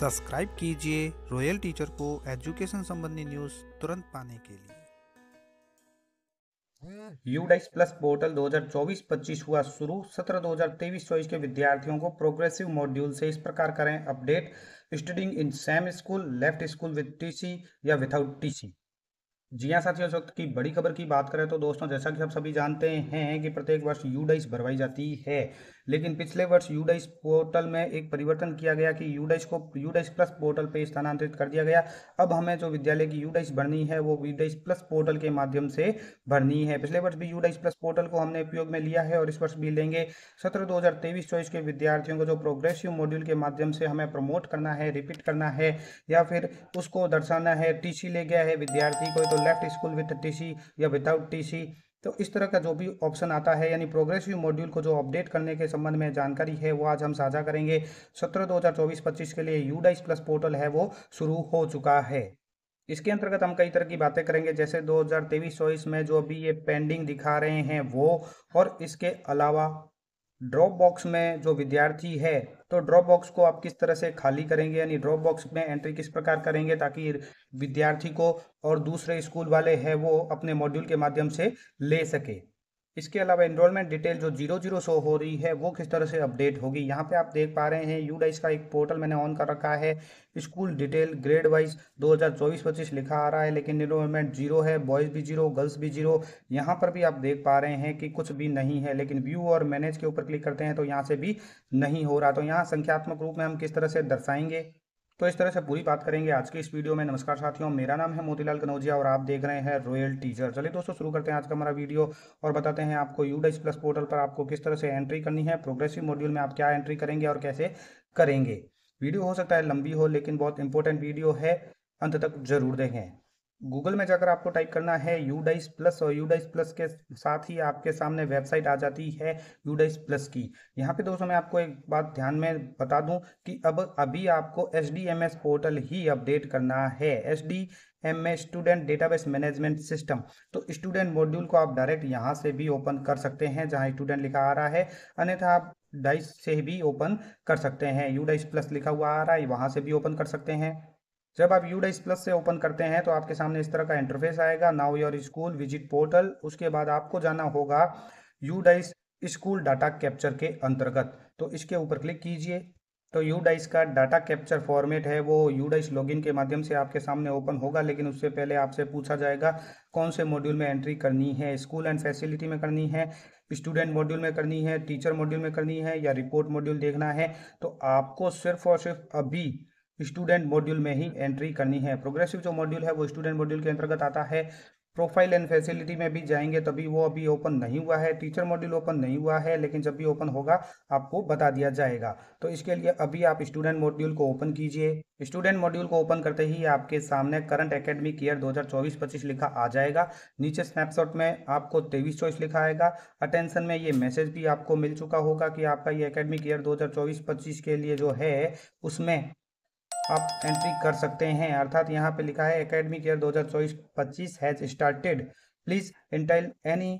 subscribe कीजिए Royal Teacher को education संबंधी न्यूज तुरंत पाने के लिए यूडेक्स प्लस पोर्टल 2024-25 हुआ शुरू सत्र 2023-24 के विद्यार्थियों को प्रोग्रेसिव मॉड्यूल से इस प्रकार करें update studying in same school left school with TC या विदाउट टीसी जी हाँ साथियों इस वक्त की बड़ी खबर की बात करें तो दोस्तों जैसा कि आप सभी जानते हैं कि प्रत्येक वर्ष यूडाइस भरवाई जाती है लेकिन पिछले वर्ष यूडाइस पोर्टल में एक परिवर्तन किया गया कि यूडाइस को यूडाइस प्लस पोर्टल पर स्थानांतरित कर दिया गया अब हमें जो विद्यालय की यूडाइस भरनी है वो यूडाइस प्लस पोर्टल के माध्यम से भरनी है पिछले वर्ष भी यूडाइस प्लस पोर्टल को हमने उपयोग में लिया है और इस वर्ष भी लेंगे सत्र दो हज़ार के विद्यार्थियों को जो प्रोग्रेसिव मॉड्यूल के माध्यम से हमें प्रमोट करना है रिपीट करना है या फिर उसको दर्शाना है सी ले गया है विद्यार्थी को तो लेफ्ट स्कूल विथ सी या विदाउट सी तो इस तरह का जो भी ऑप्शन आता है यानी प्रोग्रेसिव मॉड्यूल को जो अपडेट करने के संबंध में जानकारी है वो आज हम साझा करेंगे सत्रह दो हज़ार चौबीस पच्चीस के लिए यू डाइस प्लस पोर्टल है वो शुरू हो चुका है इसके अंतर्गत हम कई तरह की बातें करेंगे जैसे 2023 हज़ार में जो अभी ये पेंडिंग दिखा रहे हैं वो और इसके अलावा ड्रॉप बॉक्स में जो विद्यार्थी है तो ड्रॉप बॉक्स को आप किस तरह से खाली करेंगे यानी ड्रॉप बॉक्स में एंट्री किस प्रकार करेंगे ताकि विद्यार्थी को और दूसरे स्कूल वाले हैं वो अपने मॉड्यूल के माध्यम से ले सके इसके अलावा एनरोलमेंट डिटेल जो जीरो जीरो शो हो रही है वो किस तरह से अपडेट होगी यहाँ पे आप देख पा रहे हैं यू डाइस का एक पोर्टल मैंने ऑन कर रखा है स्कूल डिटेल ग्रेड वाइज 2024-25 लिखा आ रहा है लेकिन इनरोलमेंट जीरो है बॉयज़ भी जीरो गर्ल्स भी जीरो यहाँ पर भी आप देख पा रहे हैं कि कुछ भी नहीं है लेकिन व्यू और मैनेज के ऊपर क्लिक करते हैं तो यहाँ से भी नहीं हो रहा तो यहाँ संख्यात्मक रूप में हम किस तरह से दर्शाएंगे तो इस तरह से पूरी बात करेंगे आज के इस वीडियो में नमस्कार साथियों मेरा नाम है मोतीलाल कनौजिया और आप देख रहे हैं रॉयल टीचर चलिए दोस्तों शुरू करते हैं आज का हमारा वीडियो और बताते हैं आपको यूडेस प्लस पोर्टल पर आपको किस तरह से एंट्री करनी है प्रोग्रेसिव मॉड्यूल में आप क्या एंट्री करेंगे और कैसे करेंगे वीडियो हो सकता है लंबी हो लेकिन बहुत इंपॉर्टेंट वीडियो है अंत तक जरूर देखें गूगल में जाकर आपको टाइप करना है यूडाइस प्लस और यूडाइस प्लस के साथ ही आपके सामने वेबसाइट आ जाती है यूडाइस प्लस की यहाँ पे दोस्तों मैं आपको एक बात ध्यान में बता दूं कि अब अभी आपको एच पोर्टल ही अपडेट करना है H M A student database management system तो स्टूडेंट मॉड्यूल को आप डायरेक्ट यहाँ से भी ओपन कर सकते हैं जहाँ स्टूडेंट लिखा आ रहा है अन्यथा आप डाइस से भी ओपन कर सकते हैं यू डाइस प्लस लिखा हुआ आ रहा है वहाँ से भी ओपन कर सकते हैं जब आप यू डाइस प्लस से ओपन करते हैं तो आपके सामने इस तरह का इंटरफेस आएगा now your school visit portal उसके बाद आपको जाना होगा UDISE school data capture के अंतर्गत तो इसके ऊपर क्लिक कीजिए तो यू डाइस का डाटा कैप्चर फॉर्मेट है वो यू डाइस लॉगिन के माध्यम से आपके सामने ओपन होगा लेकिन उससे पहले आपसे पूछा जाएगा कौन से मॉड्यूल में एंट्री करनी है स्कूल एंड फैसिलिटी में करनी है स्टूडेंट मॉड्यूल में करनी है टीचर मॉड्यूल में करनी है या रिपोर्ट मॉड्यूल देखना है तो आपको सिर्फ और सिर्फ अभी स्टूडेंट मॉड्यूल में ही एंट्री करनी है प्रोग्रेसिव जो मॉड्यूल है वो स्टूडेंट मॉड्यूल के अंतर्गत आता है प्रोफाइल एंड फैसिलिटी में भी जाएंगे तभी वो अभी ओपन नहीं हुआ है टीचर मॉड्यूल ओपन नहीं हुआ है लेकिन जब भी ओपन होगा आपको बता दिया जाएगा तो इसके लिए अभी आप स्टूडेंट मॉड्यूल को ओपन कीजिए स्टूडेंट मॉड्यूल को ओपन करते ही आपके सामने करंट एकेडमिक ईयर 2024-25 लिखा आ जाएगा नीचे स्नैपशॉट में आपको तेईस चौबीस लिखा आएगा अटेंशन में ये मैसेज भी आपको मिल चुका होगा कि आपका ये अकेडमिक ईयर दो हजार के लिए जो है उसमें आप एंट्री कर सकते हैं अर्थात यहाँ पे लिखा है academic year 2024-25 has started please initiate any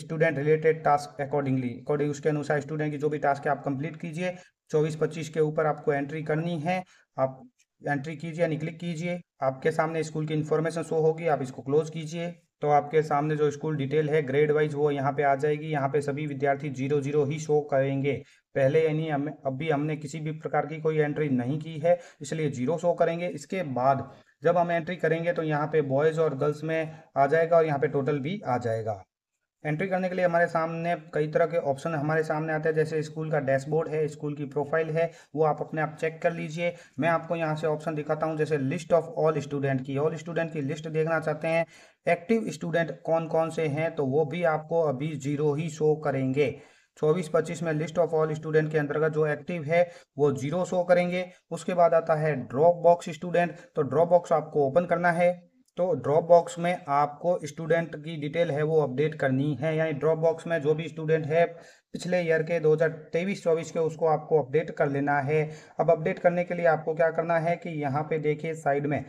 student related task accordingly according उसके अनुसार स्टूडेंट की जो भी टास्क है आप कंप्लीट कीजिए 24-25 के ऊपर आपको एंट्री करनी है आप एंट्री कीजिए यानी क्लिक कीजिए आपके सामने स्कूल की इन्फॉर्मेशन शो होगी आप इसको क्लोज कीजिए तो आपके सामने जो स्कूल डिटेल है ग्रेड वाइज वो यहाँ पे आ जाएगी यहाँ पे सभी विद्यार्थी जीरो जीरो ही शो करेंगे पहले यानी हमें अभी हमने किसी भी प्रकार की कोई एंट्री नहीं की है इसलिए जीरो शो करेंगे इसके बाद जब हम एंट्री करेंगे तो यहाँ पे बॉयज़ और गर्ल्स में आ जाएगा और यहाँ पे टोटल भी आ जाएगा एंट्री करने के लिए हमारे सामने कई तरह के ऑप्शन हमारे सामने आते हैं जैसे स्कूल का डैशबोर्ड है स्कूल की प्रोफाइल है वो आप अपने आप चेक कर लीजिए मैं आपको यहाँ से ऑप्शन दिखाता हूँ जैसे लिस्ट ऑफ ऑल स्टूडेंट की ऑल स्टूडेंट की लिस्ट देखना चाहते हैं एक्टिव स्टूडेंट कौन कौन से हैं तो वो भी आपको अभी जीरो ही शो करेंगे चौबीस पच्चीस में लिस्ट ऑफ ऑल स्टूडेंट के अंतर्गत जो एक्टिव है वो जीरो शो करेंगे उसके बाद आता है ड्रॉप बॉक्स स्टूडेंट तो ड्रॉप बॉक्स आपको ओपन करना है तो ड्रॉप बॉक्स में आपको स्टूडेंट की डिटेल है वो अपडेट करनी है यानी ड्रॉप बॉक्स में जो भी स्टूडेंट है पिछले ईयर के 2023-24 के उसको आपको अपडेट कर लेना है अब अपडेट करने के लिए आपको क्या करना है कि यहाँ पे देखिए साइड में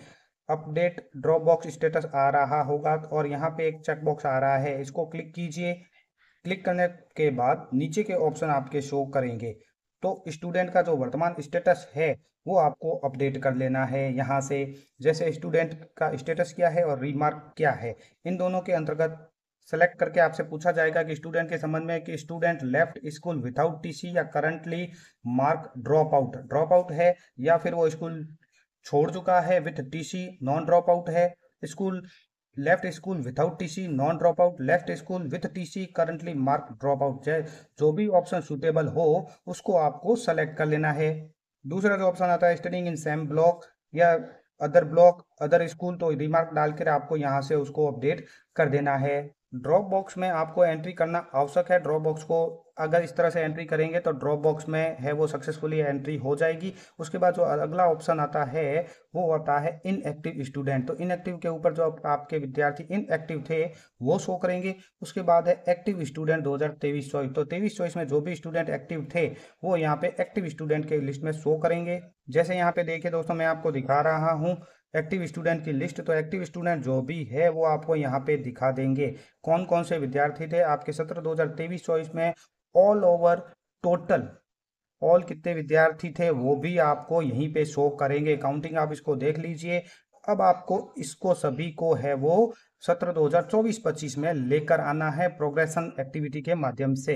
अपडेट ड्रॉप बॉक्स स्टेटस आ रहा होगा और यहाँ पे एक चेक बॉक्स आ रहा है इसको क्लिक कीजिए क्लिक करने के बाद नीचे के ऑप्शन आपके शो करेंगे तो स्टूडेंट का जो वर्तमान स्टेटस है वो आपको अपडेट कर लेना है यहाँ से जैसे स्टूडेंट का स्टेटस क्या है और रीमार्क क्या है इन दोनों के अंतर्गत सेलेक्ट करके आपसे पूछा जाएगा कि स्टूडेंट के संबंध में कि student left school without TC या currently mark drop out drop out है या फिर वो स्कूल छोड़ चुका है with TC non drop out है school left school C non drop out left school with T C currently mark drop out जो भी ऑप्शन सुटेबल हो उसको आपको सेलेक्ट कर लेना है दूसरा जो ऑप्शन आता है स्टडिंग इन सेम ब्लॉक या अदर ब्लॉक अदर स्कूल तो रिमार्क डाल कर आपको यहाँ से उसको अपडेट कर देना है ड्रॉप बॉक्स में आपको एंट्री करना आवश्यक है ड्रॉप बॉक्स को अगर इस तरह से एंट्री करेंगे तो ड्रॉप बॉक्स में है वो सक्सेसफुली एंट्री हो जाएगी उसके बाद जो अगला ऑप्शन आता है वो आता है इनएक्टिव स्टूडेंट तो इनएक्टिव के ऊपर जो आप, आपके विद्यार्थी इनएक्टिव थे वो शो करेंगे उसके बाद है एक्टिव स्टूडेंट दो हज़ार तेईस चौबीस तो तेईस चौबीस में जो भी स्टूडेंट एक्टिव थे वो यहाँ पे एक्टिव स्टूडेंट के लिस्ट में शो करेंगे जैसे यहाँ पे देखिए दोस्तों मैं आपको दिखा रहा हूँ एक्टिव स्टूडेंट की लिस्ट तो एक्टिव स्टूडेंट जो भी है वो आपको यहाँ पे दिखा देंगे कौन कौन से विद्यार्थी थे आपके सत्र 2023 चौबीस में ऑल ओवर टोटल ऑल कितने विद्यार्थी थे वो भी आपको यहीं पे शो करेंगे काउंटिंग आप इसको देख लीजिए अब आपको इसको सभी को है वो सत्र 2024-25 में लेकर आना है प्रोग्रेशन एक्टिविटी के माध्यम से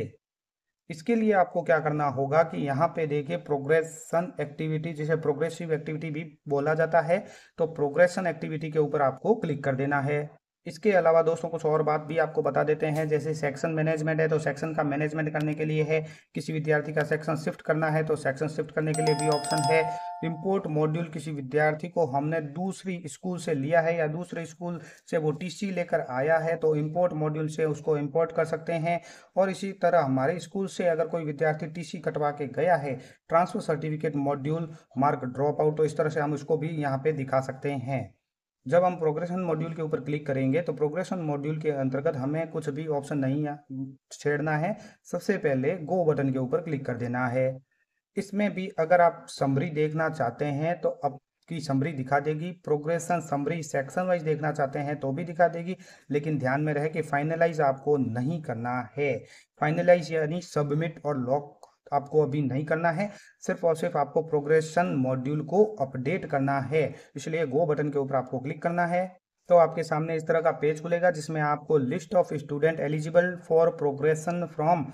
इसके लिए आपको क्या करना होगा कि यहाँ पे देखिए प्रोग्रेशन एक्टिविटी जिसे प्रोग्रेसिव एक्टिविटी भी बोला जाता है तो प्रोग्रेशन एक्टिविटी के ऊपर आपको क्लिक कर देना है इसके अलावा दोस्तों कुछ और बात भी आपको बता देते हैं जैसे सेक्शन मैनेजमेंट है तो सेक्शन का मैनेजमेंट करने के लिए है किसी विद्यार्थी का सेक्शन शिफ्ट करना है तो सेक्शन शिफ्ट करने के लिए भी ऑप्शन है इम्पोर्ट मॉड्यूल किसी विद्यार्थी को हमने दूसरी स्कूल से लिया है या दूसरे स्कूल से वो टी लेकर आया है तो इम्पोर्ट मॉड्यूल से उसको इम्पोर्ट कर सकते हैं और इसी तरह हमारे स्कूल से अगर कोई विद्यार्थी टी कटवा के गया है transfer certificate module mark drop out तो इस तरह से हम उसको भी यहाँ पर दिखा सकते हैं जब हम प्रोग्रेशन मॉड्यूल के ऊपर क्लिक करेंगे तो प्रोग्रेशन मॉड्यूल के अंतर्गत हमें कुछ भी ऑप्शन नहीं छेड़ना है सबसे पहले गो बटन के ऊपर क्लिक कर देना है इसमें भी अगर आप समरी देखना चाहते हैं तो अब की समरी दिखा देगी प्रोग्रेशन समरी सेक्शन वाइज देखना चाहते हैं तो भी दिखा देगी लेकिन ध्यान में रहे कि फाइनलाइज आपको नहीं करना है फाइनलाइज यानी सबमिट और लॉक आपको अभी नहीं करना है सिर्फ और सिर्फ आपको प्रोग्रेशन मॉड्यूल को अपडेट करना है इसलिए गो बटन के ऊपर आपको क्लिक करना है तो आपके सामने इस तरह का पेज खुलेगा जिसमें आपको list of student eligible for progression from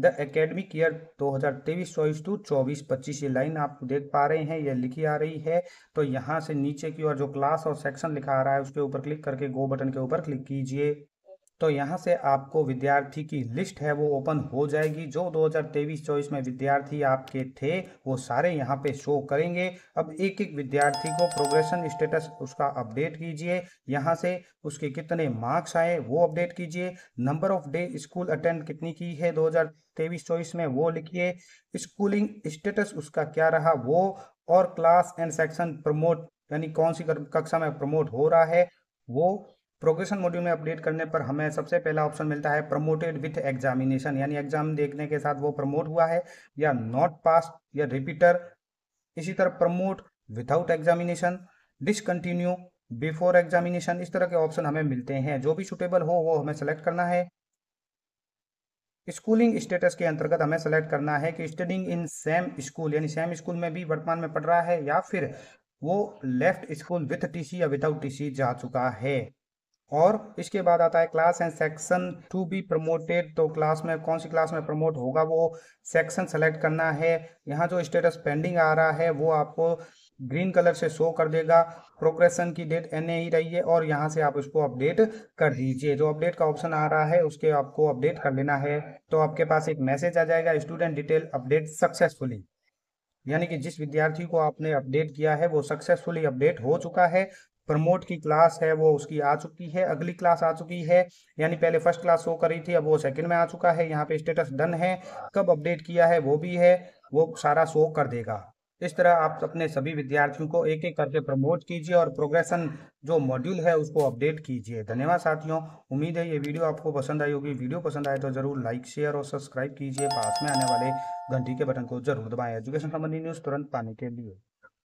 the academic year 2023 चौबीस टू चौबीस पच्चीस ये लाइन आप देख पा रहे हैं ये लिखी आ रही है तो यहाँ से नीचे की ओर जो क्लास और सेक्शन लिखा आ रहा है उसके ऊपर क्लिक करके गो बटन के ऊपर क्लिक कीजिए तो यहाँ से आपको विद्यार्थी की लिस्ट है वो ओपन हो जाएगी जो 2023-24 में विद्यार्थी आपके थे वो सारे यहाँ पे शो करेंगे अब एक एक विद्यार्थी को प्रोग्रेशन स्टेटस उसका अपडेट कीजिए यहाँ से उसके कितने मार्क्स आए वो अपडेट कीजिए number of day school attend कितनी की है 2023-24 में वो लिखिए स्कूलिंग स्टेटस उसका क्या रहा वो और क्लास एंड सेक्शन प्रमोट यानी कौन सी कक्षा में प्रमोट हो रहा है वो प्रोग्रेशन मॉड्यूल में अपडेट करने पर हमें सबसे पहला ऑप्शन मिलता है प्रमोटेड विथ एग्जामिनेशन यानी एग्जाम देखने के साथ वो प्रमोट हुआ है या नॉट पास या रिपीटर इसी तरह promote without examination discontinue before examination इस तरह के ऑप्शन हमें मिलते हैं जो भी सुटेबल हो वो हमें सेलेक्ट करना है स्कूलिंग स्टेटस के अंतर्गत हमें सेलेक्ट करना है कि स्टडिंग इन सेम स्कूल यानी सेम स्कूल में भी वर्तमान में पढ़ रहा है या फिर वो लेफ्ट स्कूल विथ टीसी या विदाउट टीसी जा चुका है और इसके बाद आता है class and section to be promoted तो क्लास में कौन सी क्लास में प्रमोट होगा वो सेक्शन सेलेक्ट करना है यहाँ जो स्टेटस पेंडिंग आ रहा है वो आपको ग्रीन कलर से शो कर देगा प्रोग्रेशन की डेट एन ही रही है और यहाँ से आप उसको अपडेट कर दीजिए जो अपडेट का ऑप्शन आ रहा है उसके आपको अपडेट कर लेना है तो आपके पास एक मैसेज आ जाएगा स्टूडेंट डिटेल अपडेट सक्सेसफुली यानी कि जिस विद्यार्थी को आपने अपडेट किया है वो सक्सेसफुली अपडेट हो चुका है प्रमोट की क्लास है वो उसकी आ चुकी है अगली क्लास आ चुकी है यानी पहले फर्स्ट क्लास शो करी थी अब वो सेकंड में आ चुका है यहाँ पे स्टेटस डन है कब अपडेट किया है वो भी है वो सारा शो कर देगा इस तरह आप अपने सभी विद्यार्थियों को एक एक करके प्रमोट कीजिए और प्रोग्रेशन जो मॉड्यूल है उसको अपडेट कीजिए धन्यवाद साथियों उम्मीद है ये वीडियो आपको पसंद आई होगी वीडियो पसंद आए तो जरूर लाइक शेयर और सब्सक्राइब कीजिए पास में आने वाले घंटी के बटन को जरूर दबाएं एजुकेशन संबंधी न्यूज़ तुरंत पाने के लिए